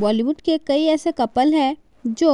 बॉलीवुड के कई ऐसे कपल हैं जो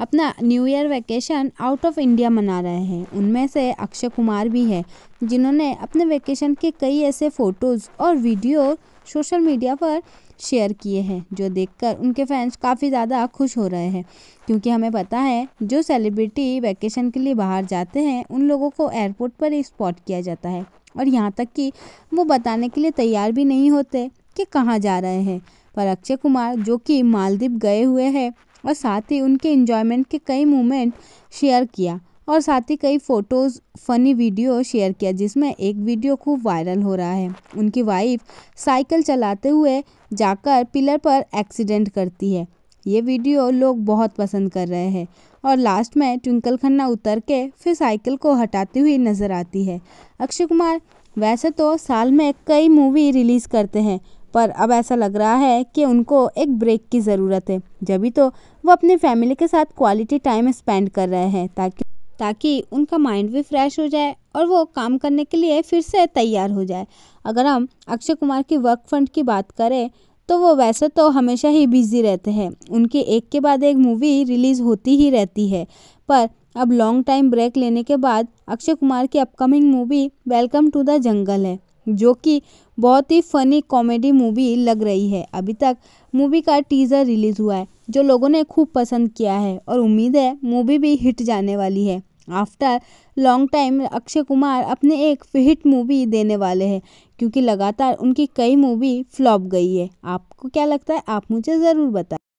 अपना new year vacation out of India मना रहे हैं उनमें से अक्षय कुमार भी है जिन्होंने अपने वैकेशन के कई ऐसे फ़ोटोज़ और वीडियो सोशल मीडिया पर शेयर किए हैं जो देखकर उनके फैंस काफ़ी ज़्यादा खुश हो रहे हैं क्योंकि हमें पता है जो सेलिब्रिटी वैकेशन के लिए बाहर जाते हैं उन लोगों को एयरपोर्ट पर ही स्पॉट किया जाता है और यहाँ तक कि वो बताने के लिए तैयार भी नहीं होते कि कहाँ जा रहे हैं पर अक्षय कुमार जो कि मालदीप गए हुए हैं और साथ ही उनके इन्जॉयमेंट के कई मूमेंट शेयर किया और साथ ही कई फ़ोटोज़ फ़नी वीडियो शेयर किया जिसमें एक वीडियो खूब वायरल हो रहा है उनकी वाइफ साइकिल चलाते हुए जाकर पिलर पर एक्सीडेंट करती है ये वीडियो लोग बहुत पसंद कर रहे हैं और लास्ट में ट्विंकल खन्ना उतर के फिर साइकिल को हटाती हुई नज़र आती है अक्षय कुमार वैसे तो साल में कई मूवी रिलीज़ करते हैं पर अब ऐसा लग रहा है कि उनको एक ब्रेक की ज़रूरत है जब भी तो वो अपनी फैमिली के साथ क्वालिटी टाइम स्पेंड कर रहे हैं ताकि ताकि उनका माइंड भी फ्रेश हो जाए और वो काम करने के लिए फिर से तैयार हो जाए अगर हम अक्षय कुमार की वर्क फ्रंट की बात करें तो वो वैसे तो हमेशा ही बिज़ी रहते हैं उनकी एक के बाद एक मूवी रिलीज़ होती ही रहती है पर अब लॉन्ग टाइम ब्रेक लेने के बाद अक्षय कुमार की upcoming movie welcome to the jungle है जो कि बहुत ही फनी कॉमेडी मूवी लग रही है अभी तक मूवी का टीजर रिलीज हुआ है जो लोगों ने खूब पसंद किया है और उम्मीद है मूवी भी हिट जाने वाली है after long time Akshay Kumar अपने एक हिट मूवी देने वाले हैं क्योंकि लगातार उनकी कई मूवी फ्लॉप गई है आपको क्या लगता है आप मुझे ज़रूर बताएं